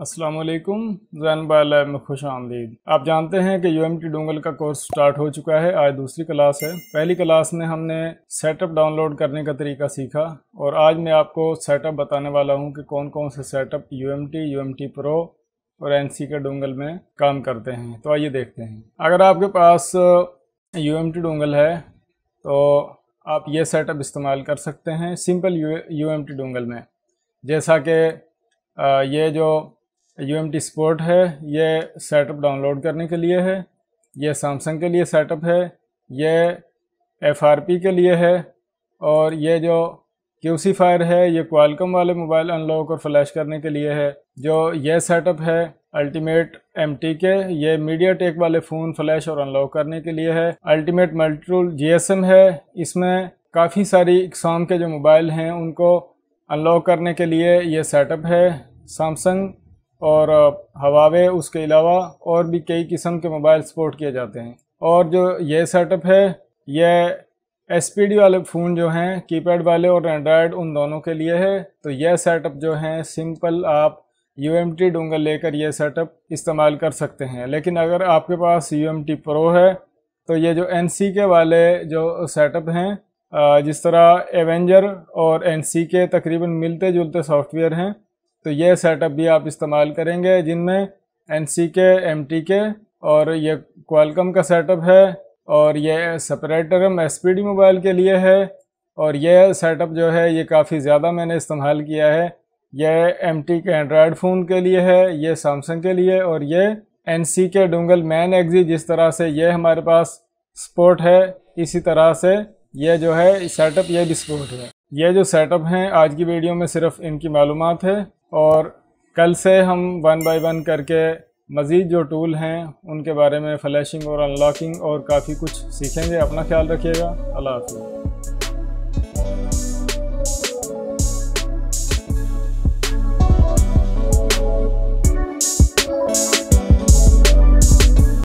Aslam Jain lab में खुश आमदीद आप जानते हैं कि यू एम टी डोंगल का कोर्स स्टार्ट हो चुका है आज दूसरी क्लास है पहली क्लास में हमने सेटअप डाउनलोड करने का तरीका सीखा और आज मैं आपको सेटअप बताने वाला हूं कि कौन कौन से setup U M T U M T pro और एन सी के डोंगल में काम करते हैं तो आइए देखते हैं अगर आपके पास यू एम टी डोंगल है तो आप ये सेटअप इस्तेमाल कर सकते हैं simple U M T dongle में जैसा कि uh, ये जो यू एम टी स्पोर्ट है ये सेटअप डाउनलोड करने के लिए है यह सैमसंग के लिए सेटअप है यह एफ आर पी के लिए है और ये जो क्यूसी फायर है ये क्वालकम वाले मोबाइल अनलॉक और फ्लैश करने के लिए है जो ये सेटअप है अल्टीमेट एम टी के ये मीडिया टेक वाले फ़ोन फ्लैश और अनलॉक करने के लिए है ultimate multitool G S M है इसमें काफ़ी सारी इकसाम के जो मोबाइल हैं उनको अनलॉक करने के लिए ये सेटअप है सैमसंग और हवावे उसके अलावा और भी कई किस्म के मोबाइल सपोर्ट किए जाते हैं और जो ये सेटअप है यह एस वाले फ़ोन जो हैं कीपैड वाले और एंड्रॉयड उन दोनों के लिए है तो यह सेटअप जो है सिंपल आप यू एम टी डोंगल लेकर यह सेटअप इस्तेमाल कर सकते हैं लेकिन अगर आपके पास यू एम टी प्रो है तो ये जो एन सी के वाले जो सेटअप हैं जिस तरह एवेंजर और एन सी के तकरीबन मिलते जुलते सॉफ्टवेयर हैं तो ये सेटअप भी आप इस्तेमाल करेंगे जिनमें एन सी के एम टी के और ये क्वालकम का सेटअप है और ये सेपरेटरम एस पी डी मोबाइल के लिए है और यह सेटअप जो है ये काफ़ी ज़्यादा मैंने इस्तेमाल किया है यह M T K Android phone के लिए है यह सैमसंग के लिए और यह N C K dongle man एग्जी जिस तरह से यह हमारे पास स्पोर्ट है इसी तरह से यह जो है सेटअप यह भी स्पोर्ट है यह जो सेटअप हैं आज की वीडियो में सिर्फ इनकी मालूम है और कल से हम वन बाय वन करके मज़ीद जो टूल हैं उनके बारे में फ्लैशिंग और अनलॉकिंग और काफ़ी कुछ सीखेंगे अपना ख्याल रखिएगा अल्लाह हाफिज़